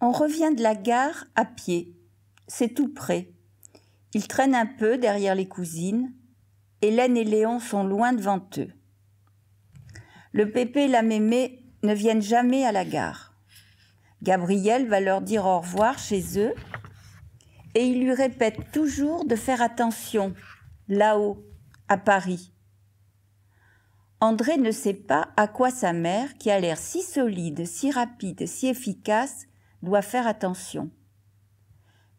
On revient de la gare à pied. C'est tout près. Il traîne un peu derrière les cousines. Hélène et Léon sont loin devant eux. Le pépé et la mémé ne viennent jamais à la gare. Gabriel va leur dire au revoir chez eux et il lui répète toujours de faire attention, là-haut, à Paris. André ne sait pas à quoi sa mère, qui a l'air si solide, si rapide, si efficace, doit faire attention.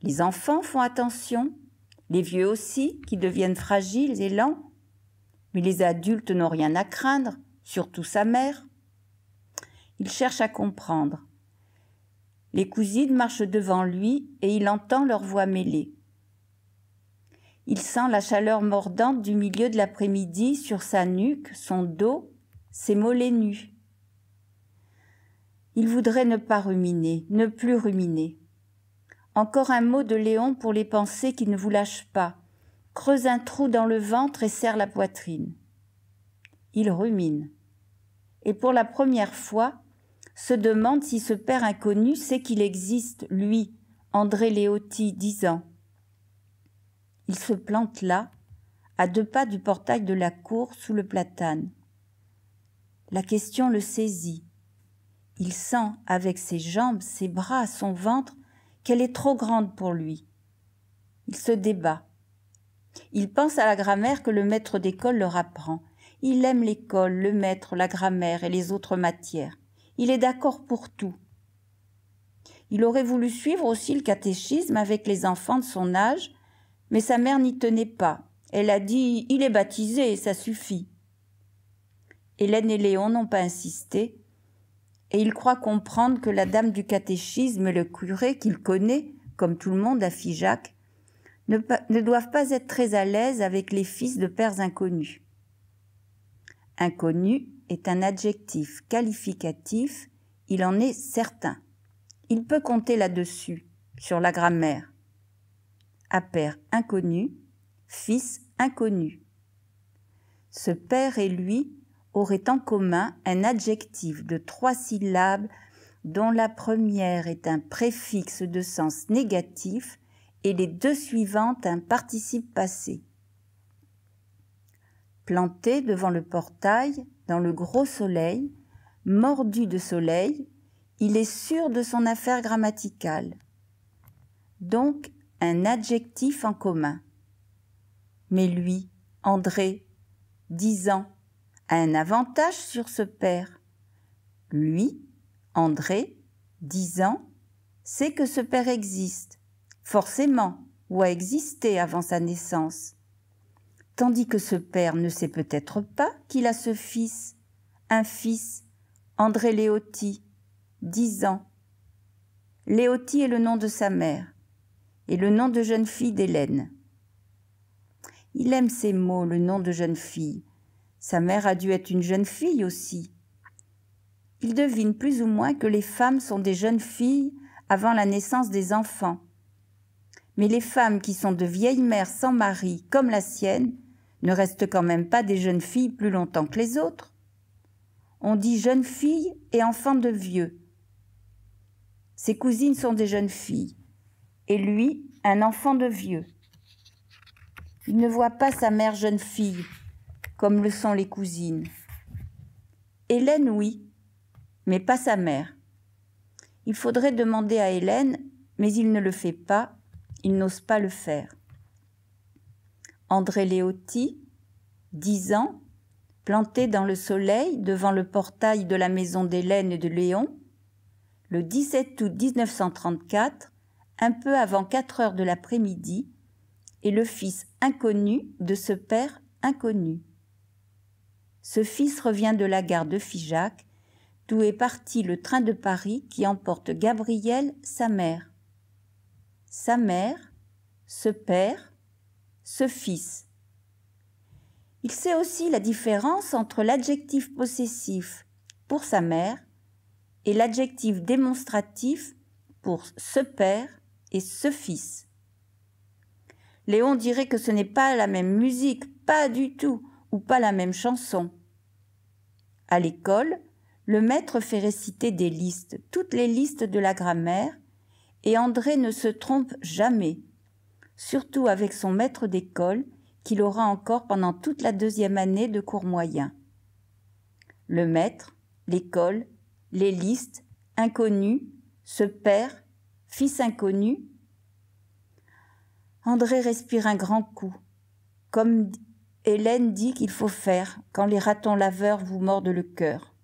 Les enfants font attention, les vieux aussi, qui deviennent fragiles et lents, mais les adultes n'ont rien à craindre, surtout sa mère. Il cherche à comprendre, les cousines marchent devant lui et il entend leur voix mêlée. Il sent la chaleur mordante du milieu de l'après-midi sur sa nuque, son dos, ses mollets nus. Il voudrait ne pas ruminer, ne plus ruminer. Encore un mot de Léon pour les pensées qui ne vous lâchent pas. Creuse un trou dans le ventre et serre la poitrine. Il rumine. Et pour la première fois, se demande si ce père inconnu sait qu'il existe, lui, André Léoti, dix ans. Il se plante là, à deux pas du portail de la cour sous le platane. La question le saisit. Il sent, avec ses jambes, ses bras, son ventre, qu'elle est trop grande pour lui. Il se débat. Il pense à la grammaire que le maître d'école leur apprend. Il aime l'école, le maître, la grammaire et les autres matières. Il est d'accord pour tout. Il aurait voulu suivre aussi le catéchisme avec les enfants de son âge, mais sa mère n'y tenait pas. Elle a dit Il est baptisé, ça suffit. Hélène et Léon n'ont pas insisté, et il croit comprendre que la dame du catéchisme et le curé qu'il connaît, comme tout le monde à Figeac, ne, ne doivent pas être très à l'aise avec les fils de pères inconnus. Inconnu est un adjectif qualificatif, il en est certain. Il peut compter là-dessus, sur la grammaire. A père inconnu, fils inconnu. Ce père et lui auraient en commun un adjectif de trois syllabes dont la première est un préfixe de sens négatif et les deux suivantes un participe passé planté devant le portail, dans le gros soleil, mordu de soleil, il est sûr de son affaire grammaticale. Donc un adjectif en commun. Mais lui, André, dix ans, a un avantage sur ce père. Lui, André, dix ans, sait que ce père existe, forcément, ou a existé avant sa naissance tandis que ce père ne sait peut-être pas qu'il a ce fils, un fils, André Léoti, dix ans. Léoti est le nom de sa mère et le nom de jeune fille d'Hélène. Il aime ces mots, le nom de jeune fille. Sa mère a dû être une jeune fille aussi. Il devine plus ou moins que les femmes sont des jeunes filles avant la naissance des enfants. Mais les femmes qui sont de vieilles mères sans mari comme la sienne ne reste quand même pas des jeunes filles plus longtemps que les autres. On dit jeune fille et enfant de vieux. Ses cousines sont des jeunes filles, et lui, un enfant de vieux. Il ne voit pas sa mère jeune fille, comme le sont les cousines. Hélène, oui, mais pas sa mère. Il faudrait demander à Hélène, mais il ne le fait pas, il n'ose pas le faire. André Léotti, 10 ans, planté dans le soleil devant le portail de la maison d'Hélène et de Léon, le 17 août 1934, un peu avant 4 heures de l'après-midi, est le fils inconnu de ce père inconnu. Ce fils revient de la gare de Figeac, d'où est parti le train de Paris qui emporte Gabrielle, sa mère. Sa mère, ce père, ce fils. Il sait aussi la différence entre l'adjectif possessif pour sa mère et l'adjectif démonstratif pour ce père et ce fils. Léon dirait que ce n'est pas la même musique, pas du tout, ou pas la même chanson. À l'école, le maître fait réciter des listes, toutes les listes de la grammaire, et André ne se trompe jamais surtout avec son maître d'école, qu'il aura encore pendant toute la deuxième année de cours moyen. Le maître, l'école, les listes, inconnus, ce père, fils inconnu. André respire un grand coup, comme Hélène dit qu'il faut faire quand les ratons laveurs vous mordent le cœur.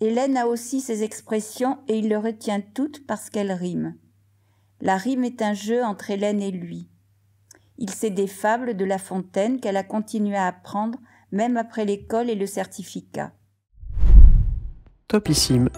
Hélène a aussi ses expressions et il le retient toutes parce qu'elles riment. La rime est un jeu entre Hélène et lui. Il sait des fables de La Fontaine qu'elle a continué à apprendre même après l'école et le certificat. Topissime